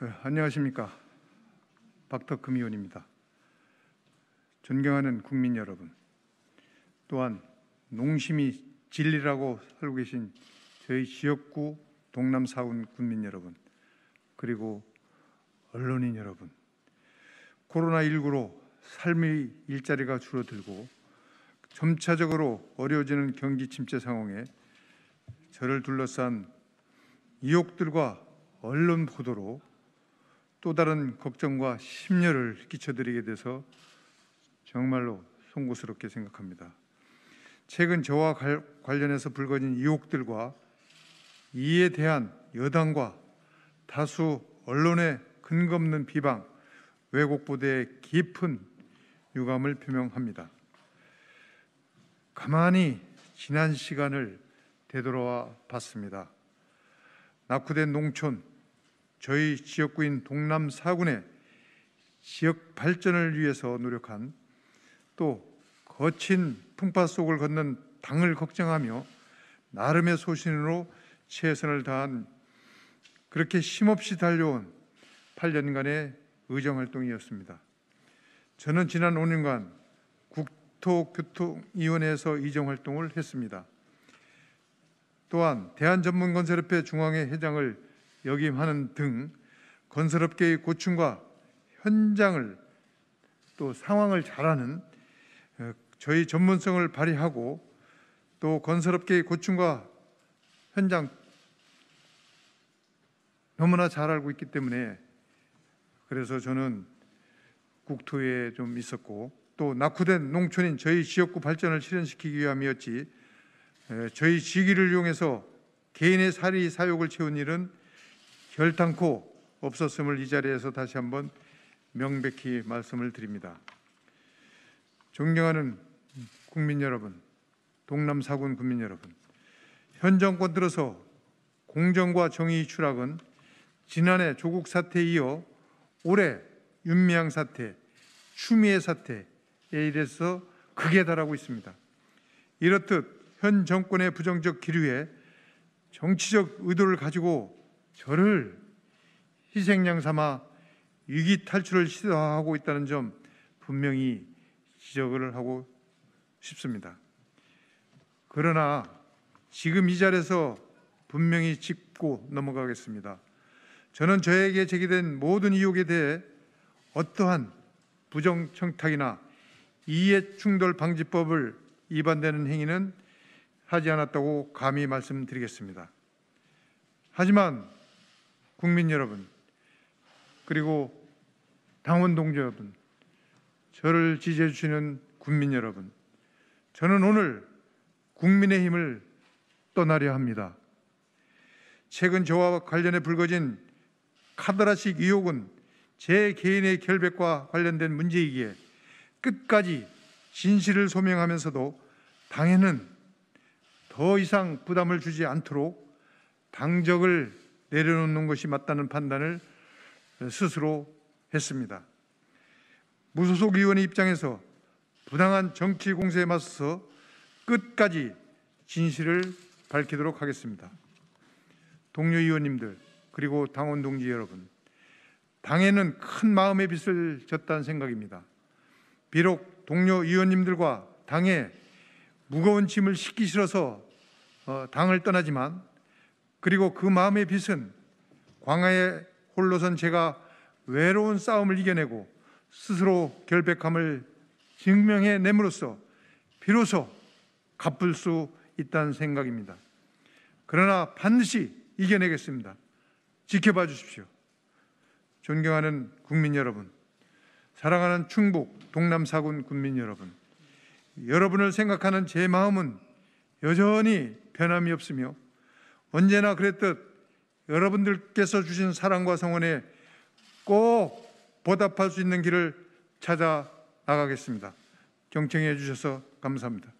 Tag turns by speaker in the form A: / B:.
A: 예, 안녕하십니까 박덕 금의원입니다. 존경하는 국민 여러분, 또한 농심이 진리라고 살고 계신 저희 지역구 동남 사운 국민 여러분, 그리고 언론인 여러분, 코로나 19로 삶의 일자리가 줄어들고 점차적으로 어려워지는 경기 침체 상황에 저를 둘러싼 이혹들과 언론 보도로 또 다른 걱정과 심려를 끼쳐드리게 돼서 정말로 송구스럽게 생각합니다. 최근 저와 관련해서 불거진 의혹들과 이에 대한 여당과 다수 언론의 근거 없는 비방, 왜곡 보도의 깊은 유감을 표명합니다. 가만히 지난 시간을 되돌아 봤습니다. 낙후된 농촌, 저희 지역구인 동남 4군의 지역 발전을 위해서 노력한 또 거친 풍파 속을 걷는 당을 걱정하며 나름의 소신으로 최선을 다한 그렇게 힘없이 달려온 8년간의 의정활동이었습니다. 저는 지난 5년간 국토교통위원회에서 의정활동을 했습니다. 또한 대한전문건설협회 중앙회 회장을 역임하는 등 건설업계의 고충과 현장을 또 상황을 잘아는 어, 저희 전문성을 발휘하고 또 건설업계의 고충과 현장 너무나 잘 알고 있기 때문에 그래서 저는 국토에 좀 있었고 또 낙후된 농촌인 저희 지역구 발전을 실현시키기 위함이었지 저희 지기를 이용해서 개인의 사리 사욕을 채운 일은 결단코 없었음을 이 자리에서 다시 한번 명백히 말씀을 드립니다. 존경하는 국민 여러분, 동남 사군 국민 여러분, 현 정권 들어서 공정과 정의 추락은 지난해 조국 사태 이어 올해 윤미향 사태, 추미애 사태에 이래서 극에 달하고 있습니다. 이렇듯 현 정권의 부정적 기류에 정치적 의도를 가지고 저를 희생양 삼아 위기 탈출을 시도하고 있다는 점 분명히 지적을 하고 싶습니다. 그러나 지금 이 자리에서 분명히 짚고 넘어가겠습니다. 저는 저에게 제기된 모든 의혹에 대해 어떠한 부정 청탁이나 이해 충돌 방지법을 위반되는 행위는 하지 않았다고 감히 말씀드리겠습니다. 하지만 국민 여러분, 그리고 당원 동지 여러분, 저를 지지해 주시는 국민 여러분, 저는 오늘 국민의 힘을 떠나려 합니다. 최근 저와 관련해 불거진 카더라식 의혹은 제 개인의 결백과 관련된 문제이기에 끝까지 진실을 소명하면서도 당에는 더 이상 부담을 주지 않도록 당적을 내려놓는 것이 맞다는 판단을 스스로 했습니다. 무소속 의원의 입장에서 부당한 정치 공세에 맞서 끝까지 진실을 밝히도록 하겠습니다. 동료 의원님들 그리고 당원 동지 여러분, 당에는 큰 마음의 빚을 졌다는 생각입니다. 비록 동료 의원님들과 당에 무거운 짐을 싣기 싫어서 어, 당을 떠나지만 그리고 그 마음의 빛은 광야에 홀로선 제가 외로운 싸움을 이겨내고 스스로 결백함을 증명해 냄으로써 비로소 갚을 수 있다는 생각입니다. 그러나 반드시 이겨내겠습니다. 지켜봐 주십시오. 존경하는 국민 여러분, 사랑하는 충북 동남사군 군민 여러분, 여러분을 생각하는 제 마음은 여전히 변함이 없으며 언제나 그랬듯 여러분들께서 주신 사랑과 성원에 꼭 보답할 수 있는 길을 찾아 나가겠습니다. 경청해 주셔서 감사합니다.